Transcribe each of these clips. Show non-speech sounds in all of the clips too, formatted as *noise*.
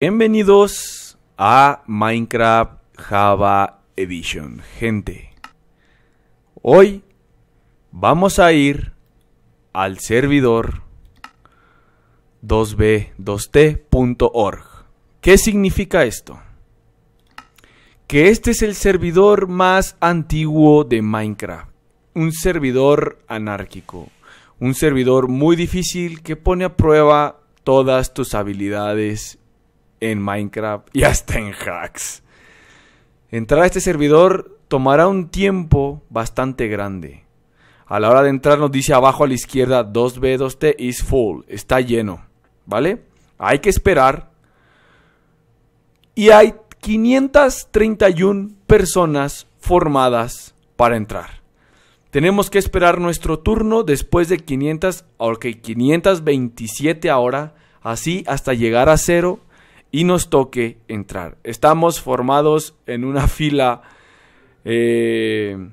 Bienvenidos a Minecraft Java Edition, gente. Hoy vamos a ir al servidor 2b2t.org. ¿Qué significa esto? Que este es el servidor más antiguo de Minecraft. Un servidor anárquico. Un servidor muy difícil que pone a prueba todas tus habilidades en Minecraft y hasta en hacks. Entrar a este servidor tomará un tiempo bastante grande. A la hora de entrar nos dice abajo a la izquierda 2B2T is full, está lleno, ¿vale? Hay que esperar. Y hay 531 personas formadas para entrar. Tenemos que esperar nuestro turno después de 500, ok, 527 ahora, así hasta llegar a cero y nos toque entrar. Estamos formados en una fila, eh,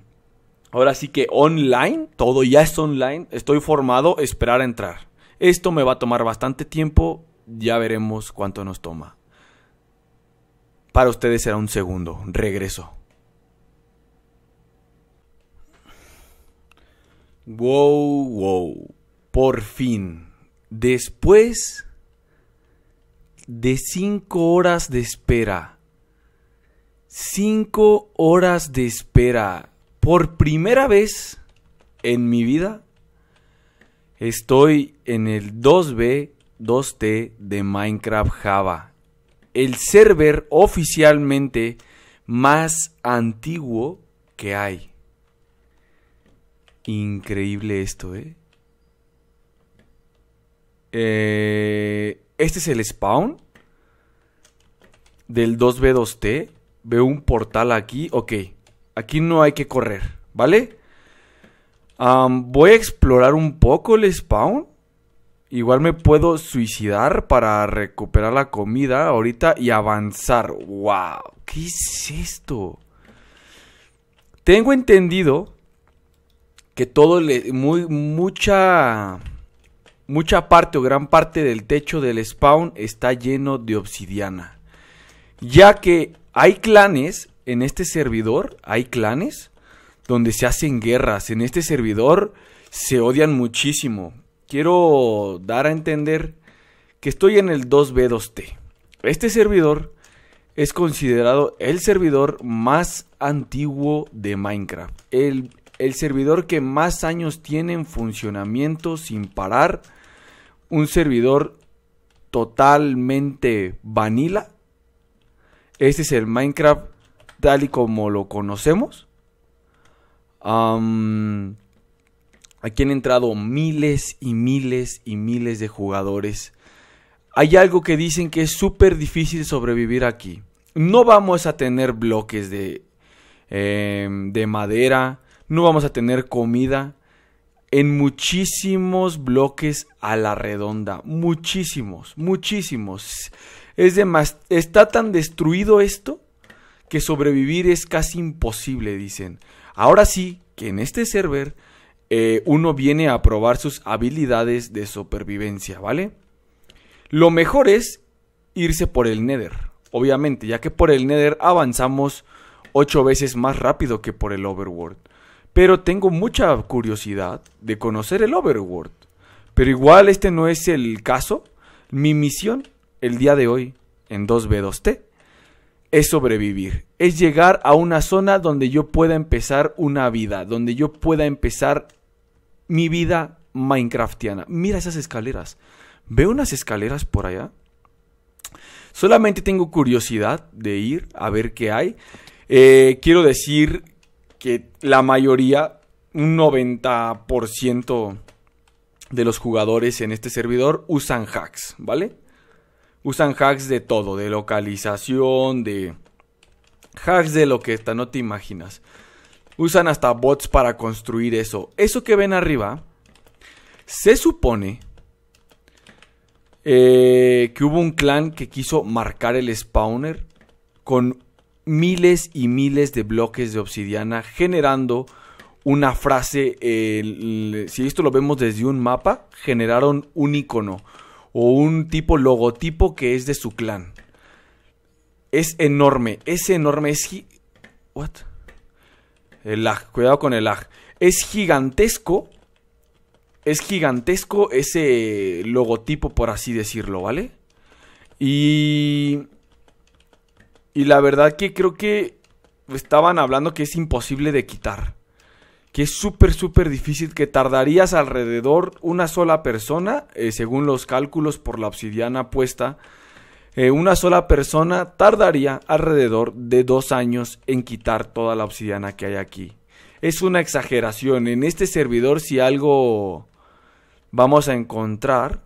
ahora sí que online, todo ya es online, estoy formado, esperar a entrar. Esto me va a tomar bastante tiempo, ya veremos cuánto nos toma. Para ustedes será un segundo, regreso. Wow, wow, por fin. Después de 5 horas de espera. 5 horas de espera. Por primera vez en mi vida estoy en el 2B 2T de Minecraft Java. El server oficialmente más antiguo que hay. Increíble esto, ¿eh? eh este es el spawn del 2B2T. Veo un portal aquí. Ok, aquí no hay que correr, ¿vale? voy a explorar un poco el spawn. Igual me puedo suicidar para recuperar la comida ahorita y avanzar. ¡Wow! ¿Qué es esto? Tengo entendido que todo le... Muy, mucha mucha parte o gran parte del techo del spawn está lleno de obsidiana. Ya que hay clanes en este servidor, hay clanes donde se hacen guerras. En este servidor se odian muchísimo. Quiero dar a entender que estoy en el 2B2T. Este servidor es considerado el servidor más antiguo de Minecraft. El, servidor que más años tiene en funcionamiento sin parar un servidor totalmente vanilla. Este es el Minecraft tal y como lo conocemos. aquí han entrado miles y miles y miles de jugadores. Hay algo que dicen que es súper difícil sobrevivir aquí. No vamos a tener bloques de, em, de madera, no vamos a tener comida, en muchísimos bloques a la redonda. Muchísimos, muchísimos. Es de más está tan destruido esto que sobrevivir es casi imposible, dicen. Ahora sí que en este server eh, uno viene a probar sus habilidades de supervivencia, ¿vale? Lo mejor es irse por el Nether, obviamente, ya que por el Nether avanzamos 8 veces más rápido que por el Overworld pero tengo mucha curiosidad de conocer el Overworld. Pero igual este no es el caso. Mi misión el día de hoy en 2B2T es sobrevivir, es llegar a una zona donde yo pueda empezar una vida, donde yo pueda empezar mi vida Minecraftiana. Mira esas escaleras. Veo unas escaleras por allá. Solamente tengo curiosidad de ir a ver qué hay. Eh, quiero decir que la mayoría, un 90% de los jugadores en este servidor usan hacks, ¿vale? Usan hacks de todo, de localización, de hacks de lo que está, no te imaginas. Usan hasta bots para construir eso. Eso que ven arriba, se supone eh, que hubo un clan que quiso marcar el spawner con miles y miles de bloques de obsidiana generando una frase. si esto lo vemos desde un mapa, generaron un icono o un tipo logotipo que es de su clan. Es enorme, Ese enorme, es... What? El lag, cuidado con el lag. Es gigantesco. Es gigantesco ese logotipo, por así decirlo, ¿vale? Y y la verdad que creo que estaban hablando que es imposible de quitar. Que es súper, súper difícil, que tardarías alrededor una sola persona, eh, según los cálculos por la obsidiana puesta, eh, una sola persona tardaría alrededor de dos años en quitar toda la obsidiana que hay aquí. Es una exageración. En este servidor, si algo vamos a encontrar,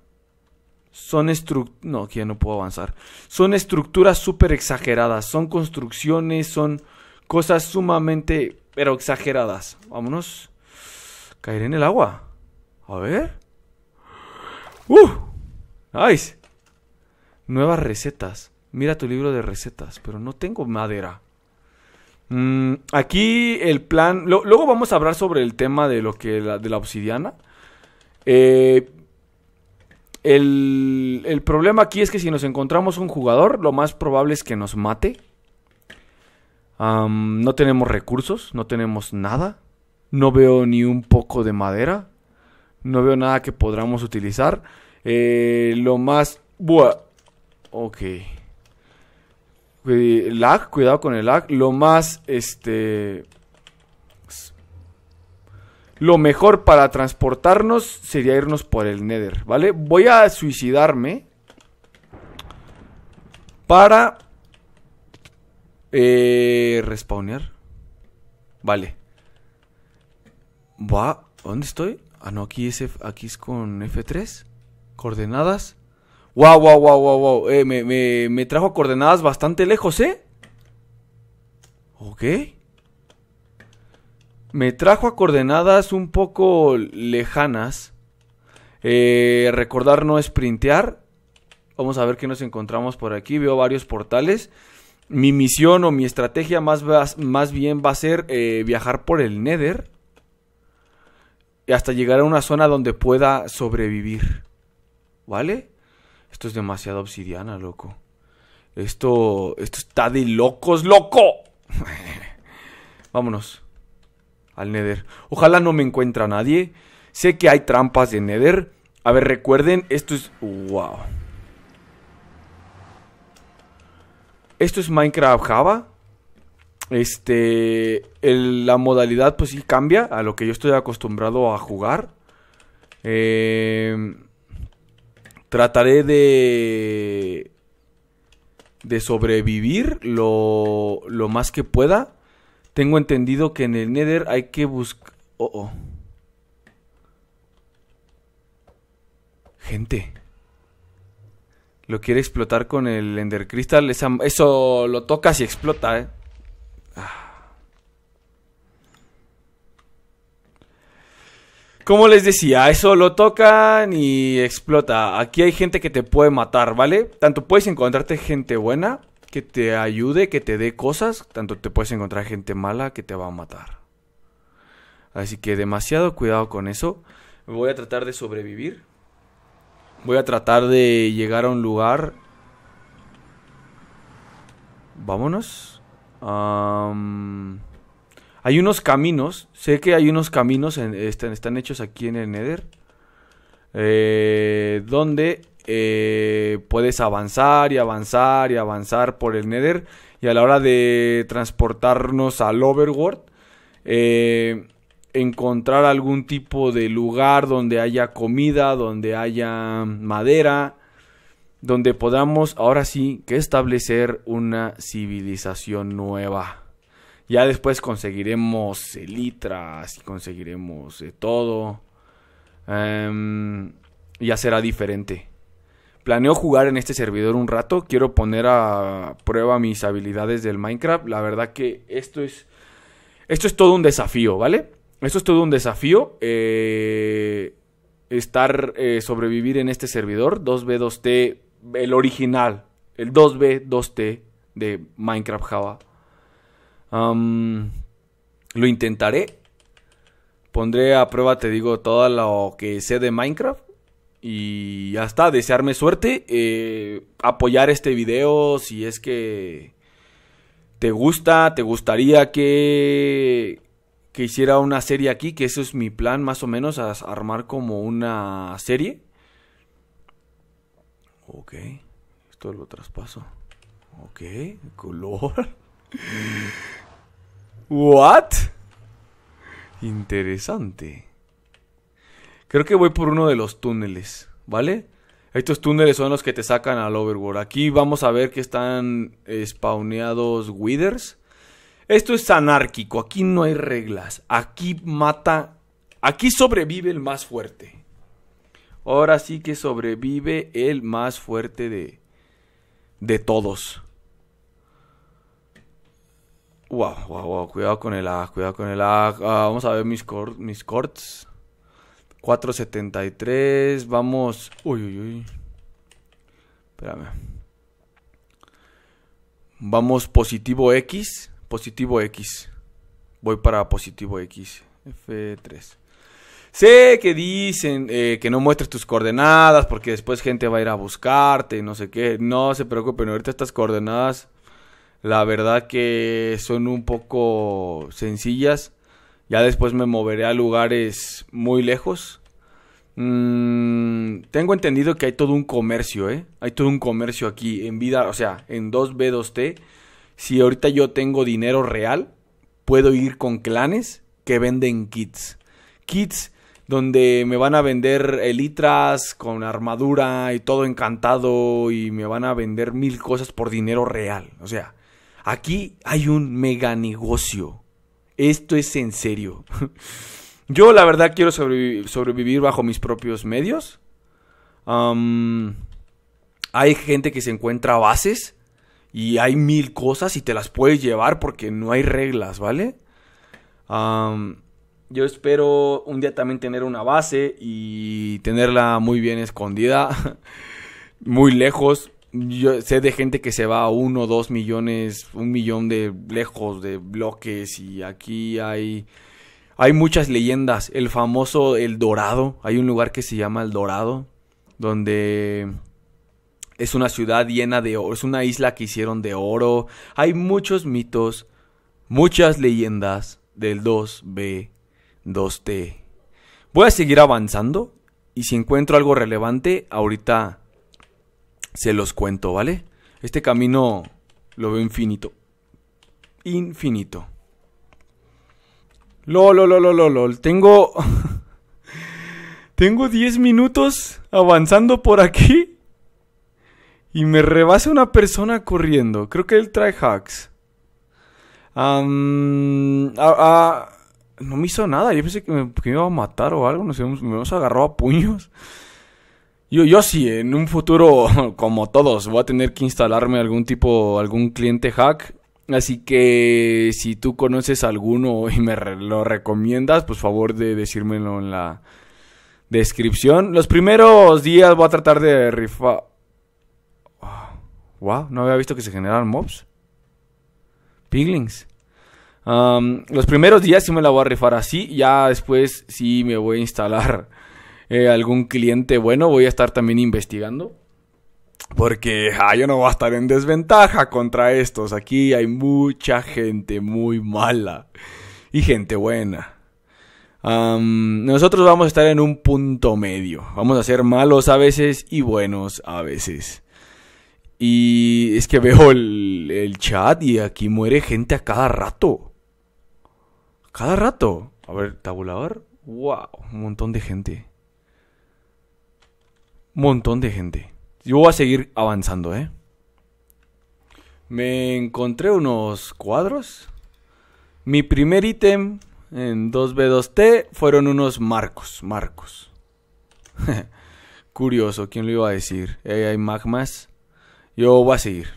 son estructuras, no, que no puedo avanzar, son estructuras súper exageradas, son construcciones, son cosas sumamente, pero exageradas. Vámonos, caer en el agua. A ver. ¡Uh! ¡Nice! Nuevas recetas. Mira tu libro de recetas, pero no tengo madera. Mm, aquí el plan. luego vamos a hablar sobre el tema de lo que de la obsidiana. Eh, el, problema aquí es que si nos encontramos un jugador, lo más probable es que nos mate. no tenemos recursos, no tenemos nada. No veo ni un poco de madera. No veo nada que podamos utilizar. Eh, lo más... Buah. Ok. Lag, cuidado con el lag. Lo más, este... Lo mejor para transportarnos sería irnos por el Nether, ¿vale? Voy a suicidarme para eh, respawnear. Vale. Va, ¿dónde estoy? Ah, no, aquí es, aquí es con F3. Coordenadas. Wow, wow, wow, wow, wow. Eh, me, me trajo coordenadas bastante lejos, ¿eh? Ok me trajo a coordenadas un poco lejanas. Eh, recordar no es Vamos a ver qué nos encontramos por aquí. Veo varios portales. Mi misión o mi estrategia más, más bien va a ser eh, viajar por el Nether. Hasta llegar a una zona donde pueda sobrevivir. ¿Vale? Esto es demasiado obsidiana, loco. Esto, esto está de locos, loco. *laughs* Vámonos al Nether. Ojalá no me encuentre a nadie. Sé que hay trampas de Nether. A ver, recuerden, esto es... ¡Wow! Esto es Minecraft Java. Este... la modalidad pues sí cambia a lo que yo estoy acostumbrado a jugar. Em, trataré de... De sobrevivir lo, lo más que pueda. Tengo entendido que en el Nether hay que buscar... Oh, oh. Gente. Lo quiere explotar con el Ender Crystal. eso lo tocas y explota, eh. Ah. Como les decía, eso lo tocan y explota. Aquí hay gente que te puede matar, ¿vale? Tanto puedes encontrarte gente buena que te ayude, que te dé cosas, tanto te puedes encontrar gente mala que te va a matar. Así que demasiado cuidado con eso. Voy a tratar de sobrevivir. Voy a tratar de llegar a un lugar. Vámonos. hay unos caminos. Sé que hay unos caminos. están, hechos aquí en el Nether. Eh, donde eh, puedes avanzar y avanzar y avanzar por el Nether. Y a la hora de transportarnos al Overworld, eh, encontrar algún tipo de lugar donde haya comida, donde haya madera, donde podamos ahora sí que establecer una civilización nueva. Ya después conseguiremos elitras y conseguiremos de todo. Em, ya será diferente. Planeo jugar en este servidor un rato. Quiero poner a prueba mis habilidades del Minecraft. La verdad que esto es. Esto es todo un desafío, ¿vale? Esto es todo un desafío. Eh, estar. Eh, sobrevivir en este servidor. 2B2T. El original. El 2B2T de Minecraft Java. lo intentaré. Pondré a prueba, te digo, todo lo que sé de Minecraft. Y ya está, desearme suerte, eh, apoyar este video si es que te gusta, te gustaría que, que hiciera una serie aquí, que eso es mi plan más o menos, armar como una serie. Ok, esto lo traspaso. Ok, color. *laughs* What? Interesante. Creo que voy por uno de los túneles, ¿vale? Estos túneles son los que te sacan al overworld. Aquí vamos a ver que están eh, spawneados withers. Esto es anárquico, aquí no hay reglas. Aquí mata, aquí sobrevive el más fuerte. Ahora sí que sobrevive el más fuerte de, de todos. Wow, wow, wow, cuidado con el A, cuidado con el ah, vamos a ver mis, cor mis 473, vamos... Uy, uy, uy. Espérame. Vamos positivo X, positivo X. Voy para positivo X, F3. Sé que dicen eh, que no muestres tus coordenadas porque después gente va a ir a buscarte, no sé qué. No se preocupen, ahorita estas coordenadas, la verdad que son un poco sencillas. Ya después me moveré a lugares muy lejos. Mm, tengo entendido que hay todo un comercio, ¿eh? Hay todo un comercio aquí en vida, o sea, en 2B2T. Si ahorita yo tengo dinero real, puedo ir con clanes que venden kits. Kits donde me van a vender elitras con armadura y todo encantado y me van a vender mil cosas por dinero real. O sea, aquí hay un mega negocio. Esto es en serio. *laughs* Yo la verdad quiero sobrevivir bajo mis propios medios. hay gente que se encuentra bases y hay mil cosas y te las puedes llevar porque no hay reglas, ¿vale? yo espero un día también tener una base y tenerla muy bien escondida, *laughs* muy lejos, yo sé de gente que se va a uno, dos millones, un millón de lejos de bloques y aquí hay, hay muchas leyendas. El famoso El Dorado, hay un lugar que se llama El Dorado, donde es una ciudad llena de oro, es una isla que hicieron de oro. Hay muchos mitos, muchas leyendas del 2B, 2T. Voy a seguir avanzando y si encuentro algo relevante, ahorita se los cuento, ¿vale? Este camino lo veo infinito. Infinito. Lol, lo, lo, lo, Tengo. *laughs* Tengo 10 minutos avanzando por aquí. Y me rebasa una persona corriendo. Creo que él trae hacks. ah, no me hizo nada. Yo pensé que me, iba a matar o algo. Nos, nos agarró a puños. Yo, sí, en un futuro, *laughs* como todos, voy a tener que instalarme algún tipo, algún cliente hack. Así que si tú conoces alguno *laughs* y me lo recomiendas, pues favor de decírmelo en la descripción. Los primeros días voy a tratar de rifar. Wow, ah, no había visto que se generaran mobs. Piglings. los primeros días sí me la voy a rifar así. Ya después sí me voy a instalar eh, algún cliente bueno, voy a estar también investigando. Porque ah, yo no voy a estar en desventaja contra estos. Aquí hay mucha gente muy mala y gente buena. nosotros vamos a estar en un punto medio. Vamos a ser malos a veces y buenos a veces. Y es que veo el, el chat y aquí muere gente a cada rato. Cada rato. A ver, tabulador. Wow, un montón de gente montón de gente. Yo voy a seguir avanzando, ¿eh? Me encontré unos cuadros. Mi primer ítem en 2B2T fueron unos marcos, marcos. *laughs* Curioso, ¿quién lo iba a decir? Ahí eh, hay magmas. Yo voy a seguir.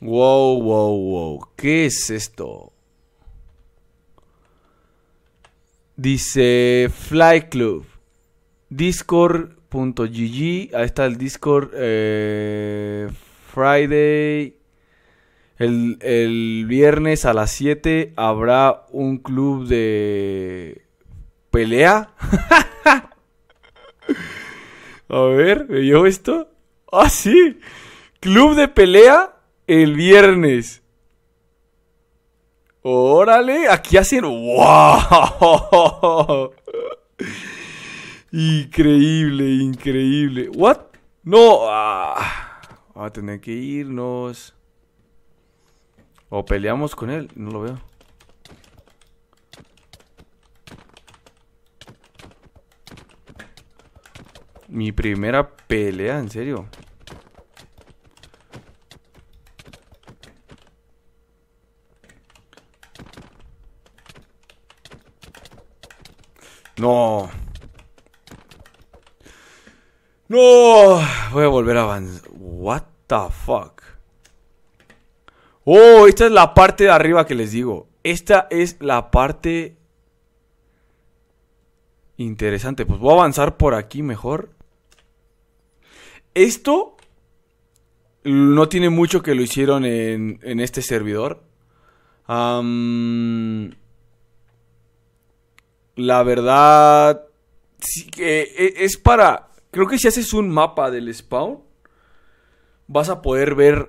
Wow, wow, wow. ¿Qué es esto? Dice Fly Club. Discord.gg. Ahí está el Discord eh, Friday. El, viernes a las 7 habrá un club de pelea. *laughs* a ver, yo esto? Ah, sí. Club de pelea el viernes. Órale, aquí hacen... *laughs* ¡Wow! Increíble, increíble. ¿What? No. Ah, va a tener que irnos. O peleamos con él. No lo veo. Mi primera pelea, en serio. No voy a volver a avanzar. What the fuck. Oh, esta es la parte de arriba que les digo. Esta es la parte interesante. Pues voy a avanzar por aquí mejor. Esto no tiene mucho que lo hicieron en, este servidor. la verdad, sí, que e, es para Creo que si haces un mapa del spawn, vas a poder ver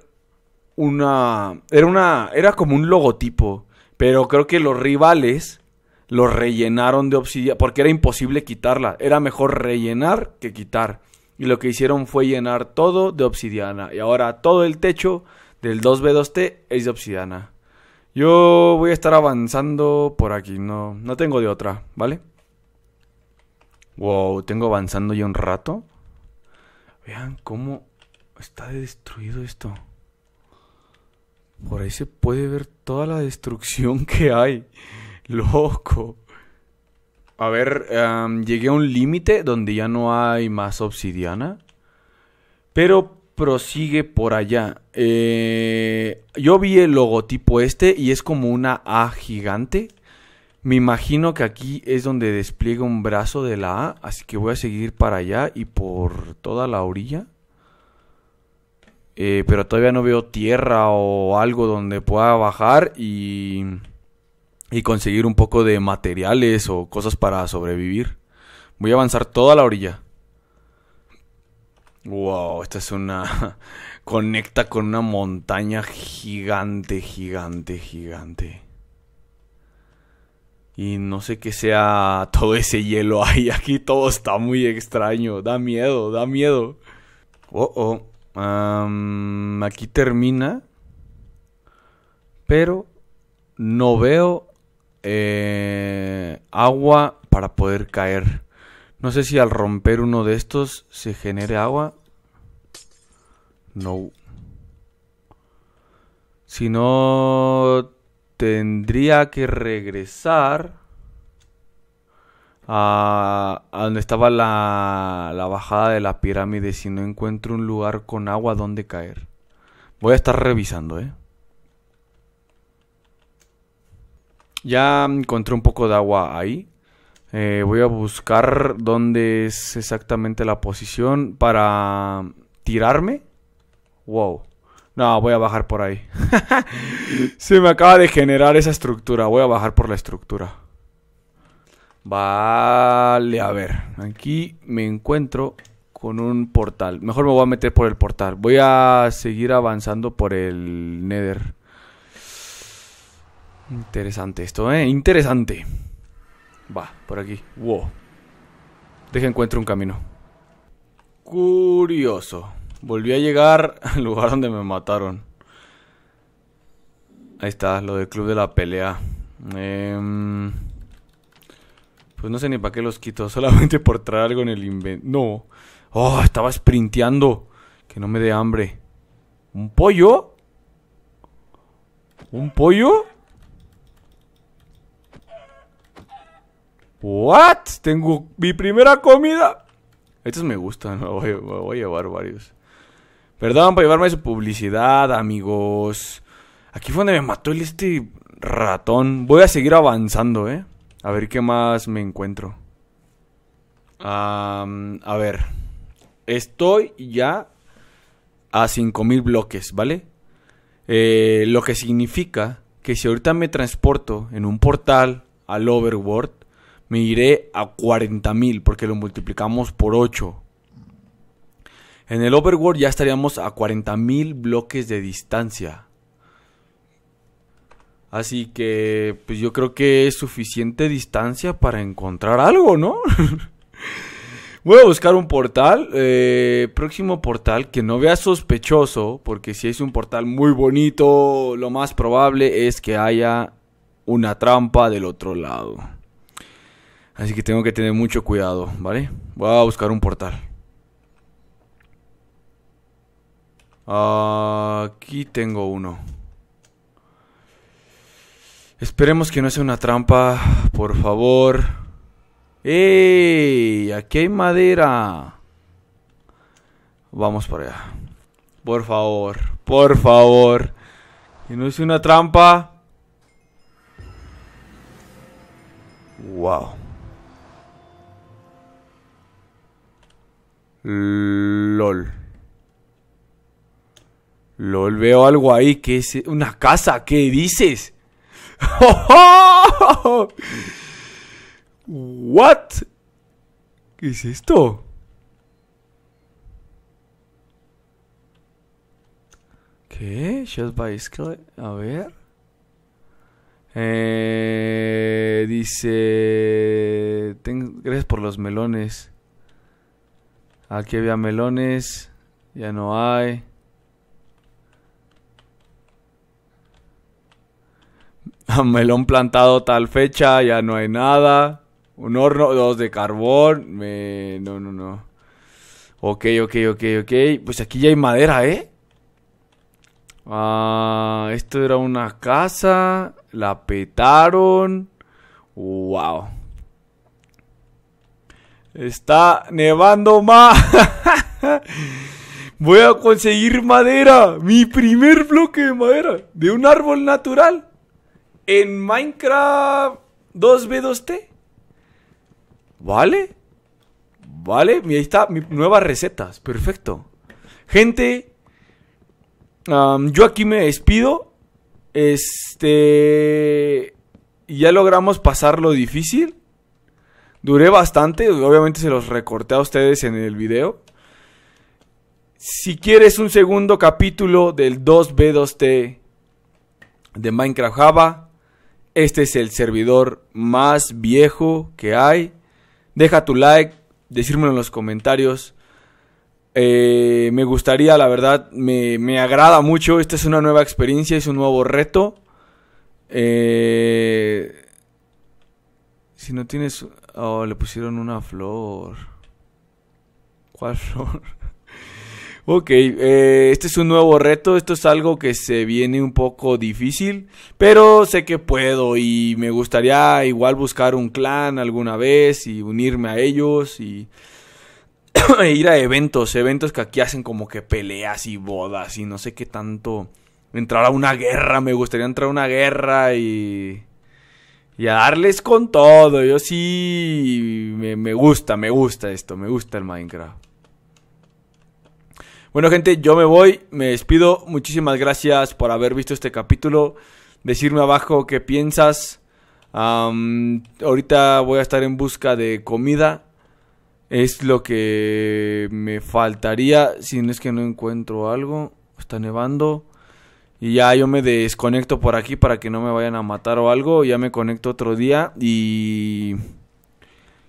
una... Era una... Era como un logotipo. Pero creo que los rivales lo rellenaron de obsidiana. Porque era imposible quitarla. Era mejor rellenar que quitar. Y lo que hicieron fue llenar todo de obsidiana. Y ahora todo el techo del 2B2T es de obsidiana. Yo voy a estar avanzando por aquí. No, no tengo de otra, ¿vale? Wow, tengo avanzando ya un rato. Vean cómo está destruido esto. Por ahí se puede ver toda la destrucción que hay. Loco. A ver, llegué a un límite donde ya no hay más obsidiana. Pero prosigue por allá. Eh, yo vi el logotipo este y es como una A gigante. Me imagino que aquí es donde despliega un brazo de la A, así que voy a seguir para allá y por toda la orilla. Eh, pero todavía no veo tierra o algo donde pueda bajar y, y conseguir un poco de materiales o cosas para sobrevivir. Voy a avanzar toda la orilla. Wow, esta es una... *laughs* conecta con una montaña gigante, gigante, gigante. Y no sé qué sea *laughs* todo ese hielo ahí. *laughs* Aquí todo está muy extraño. Da miedo, da miedo. Oh, oh. aquí termina. Pero no veo eh, agua para poder caer. No sé si al romper uno de estos se genere agua. No. Si no tendría que regresar a, donde estaba la, bajada de la pirámide si no encuentro un lugar con agua donde caer. Voy a estar revisando, ¿eh? Ya encontré un poco de agua ahí. Eh, voy a buscar dónde es exactamente la posición para tirarme. Wow. No, voy a bajar por ahí. *laughs* Se me acaba de generar esa estructura. Voy a bajar por la estructura. Vale, a ver. Aquí me encuentro con un portal. Mejor me voy a meter por el portal. Voy a seguir avanzando por el Nether. Interesante esto, ¿eh? Interesante. Va, por aquí. Wow. Deja encuentro un camino. Curioso. Volví a llegar *laughs* al lugar donde me mataron. Ahí está, lo del club de la pelea. Em, pues no sé ni para qué los quito, *laughs* solamente por traer algo en el invento. No. Oh, estaba sprinteando. Que no me dé hambre. ¿Un pollo? ¿Un pollo? ¿What? Tengo mi primera comida. Estos me gustan, *laughs* voy a llevar varios. Perdón por llevarme su publicidad, amigos. Aquí fue donde me mató el este ratón. Voy a seguir avanzando, ¿eh? A ver qué más me encuentro. a ver. Estoy ya a 5000 bloques, ¿vale? Eh, lo que significa que si ahorita me transporto en un portal al overworld, me iré a 40.000 porque lo multiplicamos por 8. En el overworld ya estaríamos a 40.000 bloques de distancia. Así que, pues yo creo que es suficiente distancia para encontrar algo, ¿no? *laughs* Voy a buscar un portal. Eh, próximo portal que no vea sospechoso, porque si es un portal muy bonito, lo más probable es que haya una trampa del otro lado. Así que tengo que tener mucho cuidado, ¿vale? Voy a buscar un portal. aquí tengo uno. Esperemos que no sea una trampa, por favor. ¡Ey! Aquí hay madera. Vamos por allá. Por favor, por favor. Que no sea una trampa. Wow. LOL. Lo veo algo ahí que es eh, una casa, ¿qué dices? *laughs* What? ¿Qué es esto? ¿Qué? Just by A ver. Eh, dice. gracias por los melones. Aquí había melones. Ya no hay. *laughs* melón plantado tal fecha, ya no hay nada. Un horno, dos de carbón. No, no, no. Ok, ok, ok, ok. Pues aquí ya hay madera, ¿eh? Ah, esto era una casa. La petaron. Wow. Está nevando más. *laughs* Voy a conseguir madera. Mi primer bloque de madera. De un árbol natural en Minecraft 2B2T. ¿Vale? ¿Vale? Y ahí está, nuevas recetas. Perfecto. Gente, yo aquí me despido. Este... Ya logramos pasar lo difícil. Duré bastante, obviamente se los recorté a ustedes en el video. Si quieres un segundo capítulo del 2B2T de Minecraft Java, este es el servidor más viejo que hay. Deja tu like, decírmelo en los comentarios. Eh, me gustaría, la verdad, me, agrada mucho. Esta es una nueva experiencia, es un nuevo reto. Eh, si no tienes... Oh, le pusieron una flor. ¿Cuál *laughs* flor? Ok, eh, este es un nuevo reto, esto es algo que se viene un poco difícil, pero sé que puedo y me gustaría igual buscar un clan alguna vez y unirme a ellos y *clears throat* e ir a eventos, eventos que aquí hacen como que peleas y bodas y no sé qué tanto. Entrar a una guerra, me gustaría entrar a una guerra y... Y a darles con todo, yo sí... Me, me gusta, me gusta esto, me gusta el Minecraft. Bueno, gente, yo me voy, me despido. Muchísimas gracias por haber visto este capítulo. Decirme abajo qué piensas. ahorita voy a estar en busca de comida. Es lo que me faltaría. Si no es que no encuentro algo. Está nevando. Y ya yo me desconecto por aquí para que no me vayan a matar o algo. Ya me conecto otro día y...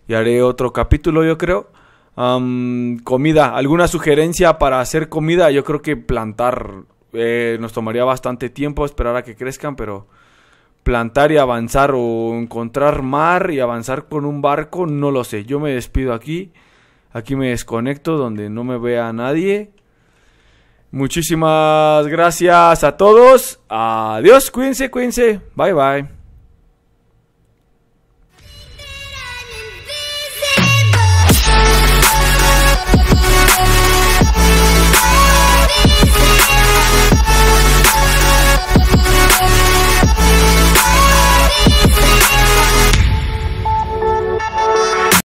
Y haré otro capítulo, yo creo comida, ¿alguna sugerencia para hacer comida? Yo creo que plantar eh, nos tomaría bastante tiempo, esperar a que crezcan, pero plantar y avanzar o encontrar mar y avanzar con un barco, no lo sé. Yo me despido aquí, aquí me desconecto donde no me vea nadie. Muchísimas gracias a todos. Adiós, cuídense, cuídense. Bye bye.